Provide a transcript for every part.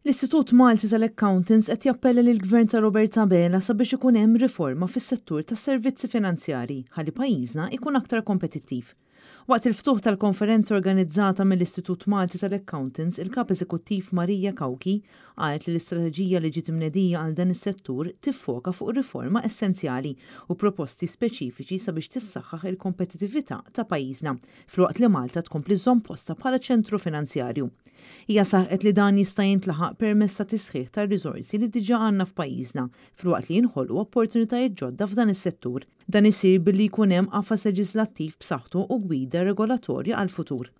L-Istitut Malti tal-Accountants qed jappella lil gvern ta' Robert Tabela sabiex ikun hemm riforma fis-settur tas-servizzi finanzjari ħalli pajjiżna ikun aktar kompetittiv. Waqt il-ftuħ tal-konferenza organizzata mill-Istitut Malti tal-Accountants, il-kap eżekuttiv Marija Kawki għajt li l-istrateġija li ġiet imnedija għal dan is-settur tiffoka fuq riforma essenzjali u proposti speċifiċi sabiex tissaħħaħ il-kompetitività ta' pajjiżna fl waqt li Malta tkompli żomm posta bħala ċentru finanzjarju. Hija saħqet li dan jista' jintlaħaq permess ta' tisħiħ tar-riżorsi li diġà għandna f'pajjiżna fl waqt li jinħolqu opportunitajiet ġodda f'dan is-settur Dan isir billi jkun hemm qafas leġislattiv b'saħħtu u gwida regolatorja għal futur.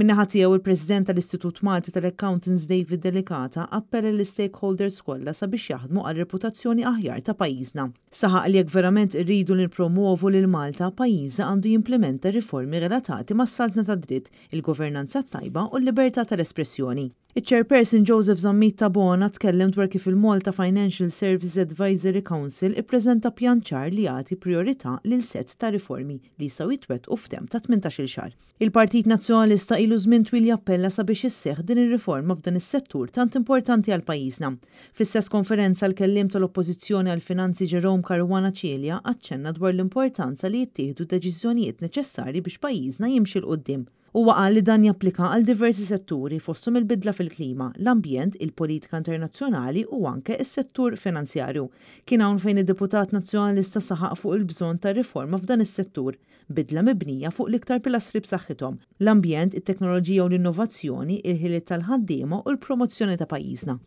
Minna tiegħu il-President tal-Istitut Malti tal-Accountants David Delicata appella l-stakeholders kollha sabiex jaħdmu għal reputazzjoni aħjar ta' pajjiżna. Saħaq li jekk verament irridu li nippromuovu lil Malta pajjiżna għandu jimplementa riformi relatati mas-saltna ta' dritt, il-governanza tajba u l-libertà tal-espressjoni il chairperson Joseph Zammit Tabona tkellem dwar kif il-Malta Financial Service Advisory Council ippreżenta pjanċar li jagħti priorità lil set ta' riformi li jistgħu witwet uftem ta' 18-il xahar. Il-Partit Nazzjonalista ilu żmien twil jappella sabiex isseħ din ir-riforma f'dan is-settur tant importanti għal pajjiżna. Fl-istess konferenza l-kellim tal-Oppożizzjoni għal Finanzi Jerome Caruana Cilia aċċenna dwar l-importanza li jittieħdu deċiżjonijiet neċessarji biex pajjiżna jimxi l-qoddim. Huwa qal li dan japplika għal diversi setturi fostum il-bidla fil-klima, l-ambjent, il-politika internazzjonali u anke is-settur finanzjarju. Kien hawn fejn id-deputat nazzjonalista saħaq fuq il-bżonn ta' riforma f'dan is-settur, bidla mibnija fuq l-iktar pilastri b'saħħithom, l-ambjent, it-teknoloġija u l-innovazzjoni, il-ħiliet tal-ħaddiema u l-promozzjoni ta' pajjiżna.